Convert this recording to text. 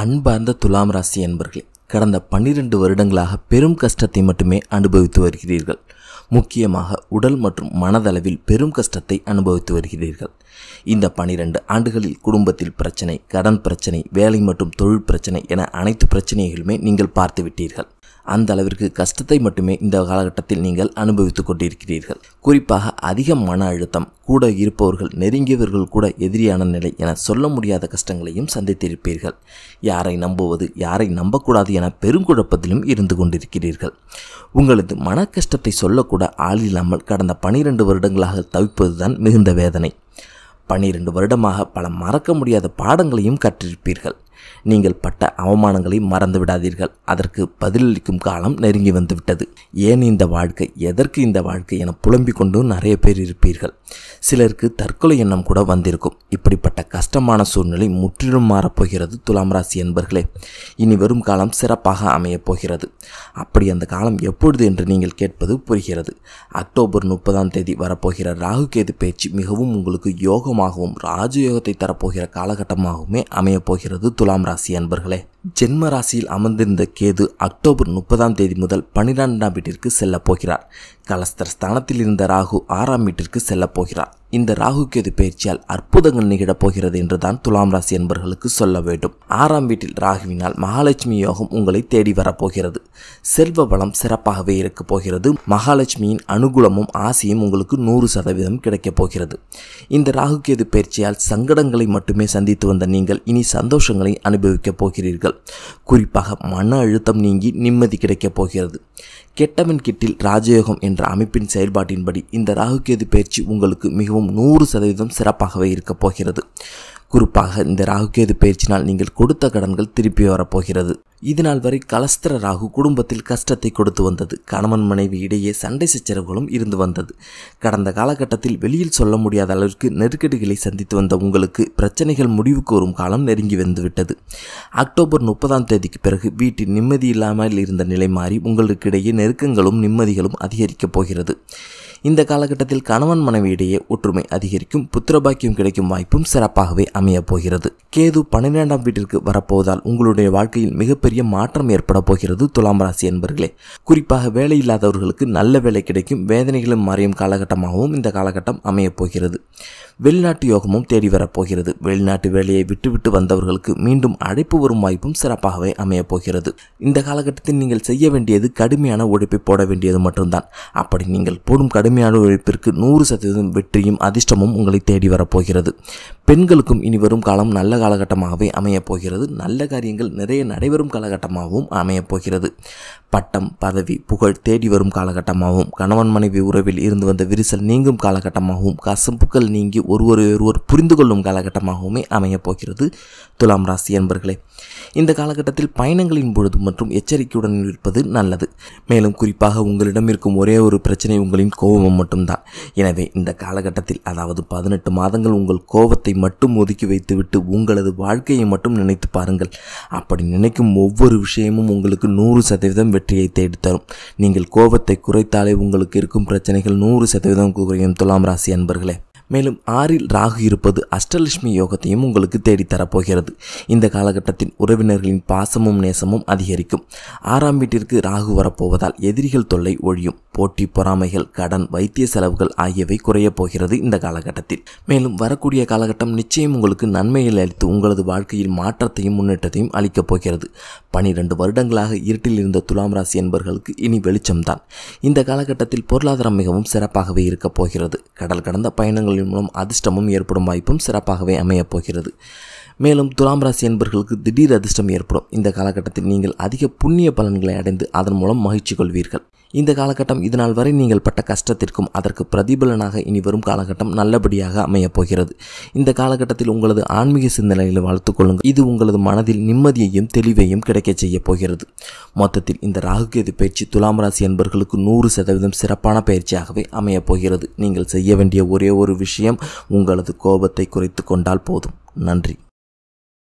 அன்பார்ந்த துலாம் ராசி என்பர்களே கடந்த பன்னிரண்டு வருடங்களாக பெரும் கஷ்டத்தை மட்டுமே அனுபவித்து வருகிறீர்கள் முக்கியமாக உடல் மற்றும் மனதளவில் பெரும் கஷ்டத்தை அனுபவித்து வருகிறீர்கள் இந்த பனிரெண்டு ஆண்டுகளில் குடும்பத்தில் பிரச்சனை கடன் பிரச்சனை வேலை மற்றும் தொழில் பிரச்சனை என அனைத்து பிரச்சனைகளுமே நீங்கள் பார்த்து விட்டீர்கள் அந்த அளவிற்கு கஷ்டத்தை மட்டுமே இந்த காலகட்டத்தில் நீங்கள் அனுபவித்துக் கொண்டிருக்கிறீர்கள் குறிப்பாக அதிக மன அழுத்தம் கூட இருப்பவர்கள் நெருங்கியவர்கள் கூட எதிரியான நிலை என சொல்ல முடியாத கஷ்டங்களையும் சந்தித்திருப்பீர்கள் யாரை நம்புவது யாரை நம்பக்கூடாது என பெருங்குழப்பத்திலும் இருந்து கொண்டிருக்கிறீர்கள் உங்களது மன கஷ்டத்தை சொல்லக்கூட ஆளில்லாமல் கடந்த பனிரெண்டு வருடங்களாக தவிப்பதுதான் மிகுந்த வேதனை பனிரெண்டு வருடமாக பல மறக்க முடியாத பாடங்களையும் கற்றிருப்பீர்கள் நீங்கள் பட்ட அவமானங்களை மறந்து விடாதீர்கள் அதற்கு பதிலளிக்கும் காலம் நெருங்கி வந்துவிட்டது ஏன் இந்த வாழ்க்கை எதற்கு இந்த வாழ்க்கை என புலம்பிக் கொண்டு நிறைய பேர் இருப்பீர்கள் சிலருக்கு தற்கொலை எண்ணம் கூட வந்திருக்கும் இப்படிப்பட்ட கஷ்டமான சூழ்நிலை முற்றிலும் மாறப்போகிறது துலாம் ராசி என்பர்களே இனி வரும் காலம் சிறப்பாக அமையப் போகிறது அப்படி அந்த காலம் எப்பொழுது என்று நீங்கள் கேட்பது புரிகிறது அக்டோபர் முப்பதாம் தேதி வரப்போகிற ராகு கேது பேச்சு மிகவும் உங்களுக்கு யோகமாகவும் ராஜயோகத்தை தரப்போகிற காலகட்டமாகவுமே அமையப்போகிறது துலாம் துலாம் ராசி அன்பர்களே ஜென்ம ராசியில் அமர்ந்திருந்த கேது அக்டோபர் முப்பதாம் தேதி முதல் பன்னிரெண்டாம் வீட்டிற்கு செல்லப் போகிறார் கலஸ்தர் ஸ்தானத்தில் இருந்த ராகு ஆறாம் வீட்டிற்கு செல்லப் போகிறார் இந்த ராகு கேது பயிற்சியால் அற்புதங்கள் நிகழப் போகிறது என்றுதான் துலாம் ராசி என்பர்களுக்கு சொல்ல வேண்டும் ஆறாம் வீட்டில் ராகுவினால் மகாலட்சுமி யோகம் உங்களை தேடி வரப்போகிறது செல்வ வளம் சிறப்பாகவே இருக்கப் போகிறது மகாலட்சுமியின் அனுகூலமும் ஆசையும் உங்களுக்கு நூறு சதவீதம் கிடைக்கப் போகிறது இந்த ராகு கேது பயிற்சியால் சங்கடங்களை மட்டுமே சந்தித்து வந்த நீங்கள் இனி சந்தோஷங்களை அனுபவிக்கப் போகிறீர்கள் குறிப்பாக மன அழுத்தம் நீங்கி நிம்மதி கிடைக்கப் போகிறது கெட்டவன் கிட்டில் ராஜயோகம் என்ற அமைப்பின் செயல்பாட்டின்படி இந்த ராகு கேது பயிற்சி உங்களுக்கு மிகவும் மிகவும் நூறு சதவீதம் சிறப்பாகவே இருக்கப் போகிறது குறிப்பாக இந்த ராகுகேது பயிற்சினால் நீங்கள் கொடுத்த கடன்கள் திருப்பி வரப்போகிறது இதனால் வரை கலஸ்திர ராகு குடும்பத்தில் கஷ்டத்தை கொடுத்து வந்தது கணவன் மனைவி இடையே சண்டை சச்சரவுகளும் இருந்து வந்தது கடந்த காலகட்டத்தில் வெளியில் சொல்ல முடியாத அளவிற்கு நெருக்கடிகளை சந்தித்து வந்த உங்களுக்கு பிரச்சனைகள் முடிவுக்கு வரும் காலம் நெருங்கி வந்துவிட்டது அக்டோபர் முப்பதாம் தேதிக்கு பிறகு வீட்டில் நிம்மதி இல்லாமல் இருந்த நிலை மாறி உங்களுக்கிடையே நெருக்கங்களும் நிம்மதிகளும் அதிகரிக்கப் போகிறது இந்த காலகட்டத்தில் கணவன் மனைவியிடையே ஒற்றுமை அதிகரிக்கும் புத்திரபாக்கியம் கிடைக்கும் வாய்ப்பும் சிறப்பாகவே அமையப் போகிறது கேது பன்னிரெண்டாம் வீட்டிற்கு வரப்போவதால் உங்களுடைய வாழ்க்கையில் மிகப்பெரிய மாற்றம் ஏற்பட போகிறது துலாம் ராசி என்பர்களே குறிப்பாக வேலை இல்லாதவர்களுக்கு நல்ல வேலை கிடைக்கும் வேதனைகளும் மாறியும் காலகட்டமாகவும் இந்த காலகட்டம் அமையப் போகிறது வெளிநாட்டு யோகமும் தேடி வரப்போகிறது வெளிநாட்டு வேலையை விட்டுவிட்டு வந்தவர்களுக்கு மீண்டும் அழைப்பு வரும் வாய்ப்பும் சிறப்பாகவே அமையப் போகிறது இந்த காலகட்டத்தில் நீங்கள் செய்ய வேண்டியது கடுமையான உழைப்பை போட வேண்டியது மட்டும்தான் அப்படி நீங்கள் போடும் கடுமையான உழைப்பிற்கு நூறு சதவீதம் வெற்றியும் அதிர்ஷ்டமும் உங்களை தேடி வரப்போகிறது பெண்களுக்கும் இனி வரும் காலம் நல்ல காலகட்டமாகவே அமையப் போகிறது நல்ல காரியங்கள் நிறைய நடைபெறும் காலகட்டமாகவும் அமையப் போகிறது பட்டம் பதவி புகழ் தேடி வரும் காலகட்டமாகவும் கணவன் மனைவி உறவில் இருந்து வந்த விரிசல் நீங்கும் காலகட்டமாகவும் கசம்புக்கள் நீங்கி ஒருவர் ஒருவர் புரிந்து கொள்ளும் காலகட்டமாகவுமே அமையப் போகிறது துலாம் ராசி என்பர்களே இந்த காலகட்டத்தில் பயணங்களின் பொழுது மற்றும் எச்சரிக்கையுடன் இருப்பது நல்லது மேலும் குறிப்பாக உங்களிடம் இருக்கும் ஒரே ஒரு பிரச்சனை உங்களின் கோபம் மட்டும்தான் எனவே இந்த காலகட்டத்தில் அதாவது பதினெட்டு மாதங்கள் உங்கள் கோபத்தை மட்டும் ஒதுக்கி வைத்துவிட்டு உங்களது வாழ்க்கையை மட்டும் நினைத்து பாருங்கள் அப்படி நினைக்கும் ஒவ்வொரு விஷயமும் உங்களுக்கு நூறு சதவீதம் வெற்றியை தேடித்தரும் நீங்கள் கோபத்தை குறைத்தாலே உங்களுக்கு இருக்கும் பிரச்சனைகள் நூறு சதவீதம் குறையும் துலாம் ராசி அன்பர்களே மேலும் ஆறில் ராகு இருப்பது அஷ்டலட்சுமி யோகத்தையும் உங்களுக்கு தேடித்தரப்போகிறது இந்த காலகட்டத்தில் உறவினர்களின் பாசமும் நேசமும் அதிகரிக்கும் ஆறாம் வீட்டிற்கு ராகு வரப்போவதால் எதிரிகள் தொல்லை ஒழியும் போட்டி பொறாமைகள் கடன் வைத்திய செலவுகள் ஆகியவை குறையப் போகிறது இந்த காலகட்டத்தில் மேலும் வரக்கூடிய காலகட்டம் நிச்சயம் உங்களுக்கு நன்மைகள் அளித்து உங்களது வாழ்க்கையில் மாற்றத்தையும் முன்னேற்றத்தையும் அளிக்கப் போகிறது பனிரெண்டு வருடங்களாக இருட்டில் இருந்த துலாம் ராசி என்பவர்களுக்கு இனி வெளிச்சம்தான் இந்த காலகட்டத்தில் பொருளாதாரம் மிகவும் சிறப்பாகவே இருக்கப் போகிறது கடல் கடந்த பயணங்களின் மூலம் அதிர்ஷ்டமும் ஏற்படும் வாய்ப்பும் சிறப்பாகவே அமையப் போகிறது மேலும் துலாம் ராசி என்பவர்களுக்கு திடீர் அதிர்ஷ்டம் ஏற்படும் இந்த காலகட்டத்தில் நீங்கள் அதிக புண்ணிய பலன்களை அடைந்து அதன் மூலம் மகிழ்ச்சி கொள்வீர்கள் இந்த காலகட்டம் இதனால் வரை நீங்கள் பட்ட கஷ்டத்திற்கும் அதற்கு பிரதிபலனாக இனி வரும் காலகட்டம் நல்லபடியாக அமையப் போகிறது இந்த காலகட்டத்தில் உங்களது ஆன்மீக சிந்தனையில் வாழ்த்து கொள்ளுங்கள் இது உங்களது மனதில் நிம்மதியையும் தெளிவையும் கிடைக்கச் செய்ய போகிறது மொத்தத்தில் இந்த ராகுகேது பயிற்சி துலாம் ராசி என்பர்களுக்கு நூறு சதவீதம் சிறப்பான பயிற்சியாகவே அமையப் போகிறது நீங்கள் செய்ய வேண்டிய ஒரே ஒரு விஷயம் உங்களது கோபத்தை குறைத்து கொண்டால் போதும் நன்றி